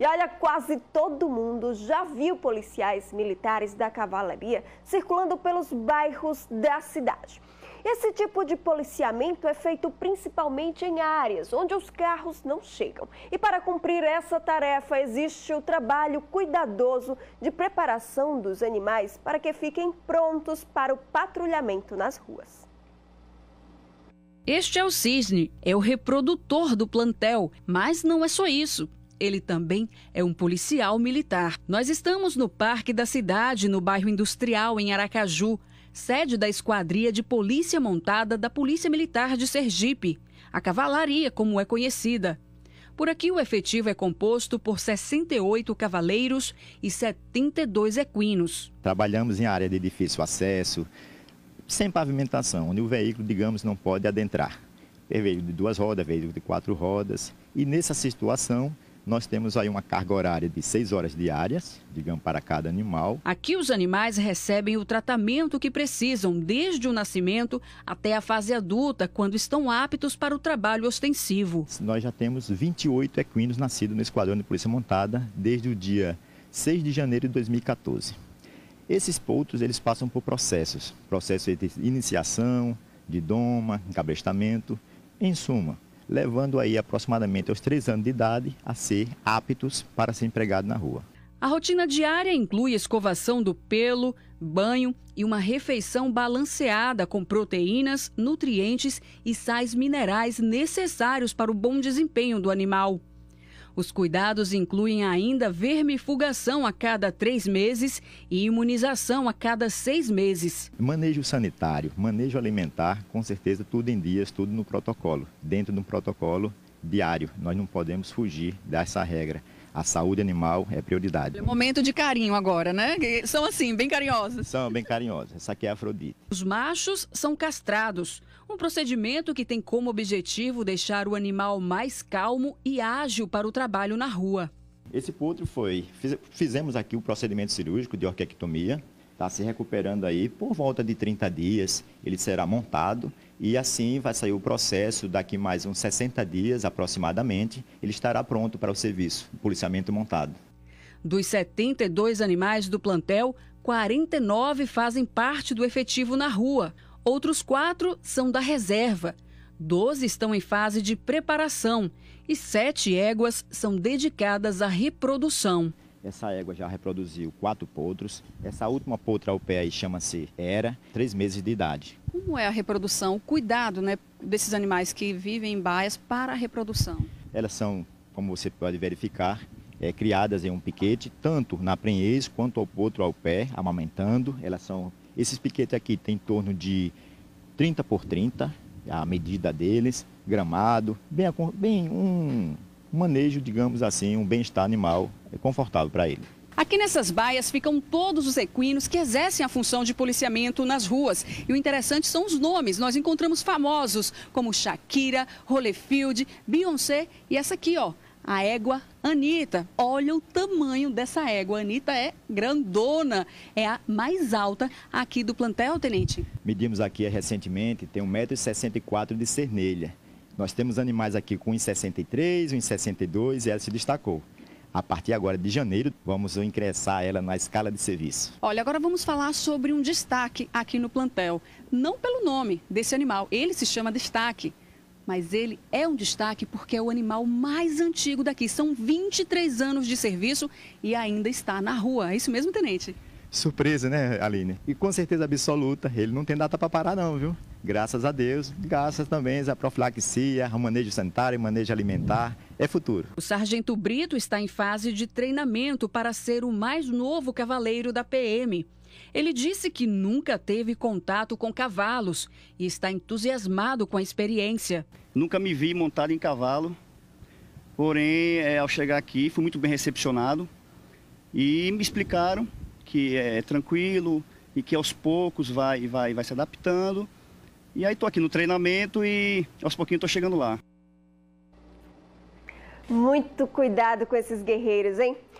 E olha, quase todo mundo já viu policiais militares da cavalaria circulando pelos bairros da cidade. Esse tipo de policiamento é feito principalmente em áreas onde os carros não chegam. E para cumprir essa tarefa, existe o trabalho cuidadoso de preparação dos animais para que fiquem prontos para o patrulhamento nas ruas. Este é o cisne, é o reprodutor do plantel, mas não é só isso ele também é um policial militar. Nós estamos no Parque da Cidade, no bairro Industrial, em Aracaju, sede da Esquadria de Polícia Montada da Polícia Militar de Sergipe, a Cavalaria, como é conhecida. Por aqui, o efetivo é composto por 68 cavaleiros e 72 equinos. Trabalhamos em área de difícil acesso, sem pavimentação, onde o veículo, digamos, não pode adentrar. veículo de duas rodas, veículo de quatro rodas. E nessa situação, nós temos aí uma carga horária de 6 horas diárias, digamos, para cada animal. Aqui os animais recebem o tratamento que precisam desde o nascimento até a fase adulta, quando estão aptos para o trabalho ostensivo. Nós já temos 28 equinos nascidos no Esquadrão de Polícia Montada desde o dia 6 de janeiro de 2014. Esses potros, eles passam por processos, processos de iniciação, de doma, encabrestamento, em suma, levando aí aproximadamente aos três anos de idade a ser aptos para ser empregado na rua. A rotina diária inclui escovação do pelo, banho e uma refeição balanceada com proteínas, nutrientes e sais minerais necessários para o bom desempenho do animal. Os cuidados incluem ainda vermifugação a cada três meses e imunização a cada seis meses. Manejo sanitário, manejo alimentar, com certeza tudo em dias, tudo no protocolo, dentro de um protocolo diário. Nós não podemos fugir dessa regra a saúde animal é prioridade. É momento de carinho agora, né? São assim, bem carinhosas São bem carinhosas Essa aqui é a Afrodite. Os machos são castrados, um procedimento que tem como objetivo deixar o animal mais calmo e ágil para o trabalho na rua. Esse potro foi, fizemos aqui o procedimento cirúrgico de orquectomia, está se recuperando aí por volta de 30 dias, ele será montado e assim vai sair o processo daqui mais uns 60 dias aproximadamente, ele estará pronto para o serviço, o policiamento montado. Dos 72 animais do plantel, 49 fazem parte do efetivo na rua. Outros quatro são da reserva. 12 estão em fase de preparação e sete éguas são dedicadas à reprodução. Essa égua já reproduziu quatro potros. Essa última potra ao pé aí chama-se Era, três meses de idade. Como é a reprodução, o cuidado né, desses animais que vivem em baias para a reprodução? Elas são, como você pode verificar, é, criadas em um piquete, tanto na prenhez quanto ao potro ao pé, amamentando. Elas são. Esses piquetes aqui têm em torno de 30 por 30, a medida deles, gramado, bem, bem um manejo, digamos assim, um bem-estar animal é confortável para ele. Aqui nessas baias ficam todos os equinos que exercem a função de policiamento nas ruas. E o interessante são os nomes. Nós encontramos famosos como Shakira, Rolefield, Beyoncé e essa aqui, ó, a égua Anitta. Olha o tamanho dessa égua. A Anitta é grandona, é a mais alta aqui do plantel, tenente. Medimos aqui é recentemente, tem 1,64m de cernelha. Nós temos animais aqui com 1,63, 1,62 e ela se destacou. A partir agora de janeiro, vamos ingressar ela na escala de serviço. Olha, agora vamos falar sobre um destaque aqui no plantel. Não pelo nome desse animal, ele se chama destaque, mas ele é um destaque porque é o animal mais antigo daqui. São 23 anos de serviço e ainda está na rua. É isso mesmo, tenente? surpresa, né, Aline? E com certeza absoluta, ele não tem data para parar não, viu? Graças a Deus, graças também à profilaxia, ao manejo sanitário, manejo alimentar, é futuro. O Sargento Brito está em fase de treinamento para ser o mais novo cavaleiro da PM. Ele disse que nunca teve contato com cavalos e está entusiasmado com a experiência. Nunca me vi montado em cavalo, porém, é, ao chegar aqui, fui muito bem recepcionado e me explicaram que é tranquilo e que aos poucos vai, vai, vai se adaptando. E aí estou aqui no treinamento e aos pouquinhos estou chegando lá. Muito cuidado com esses guerreiros, hein?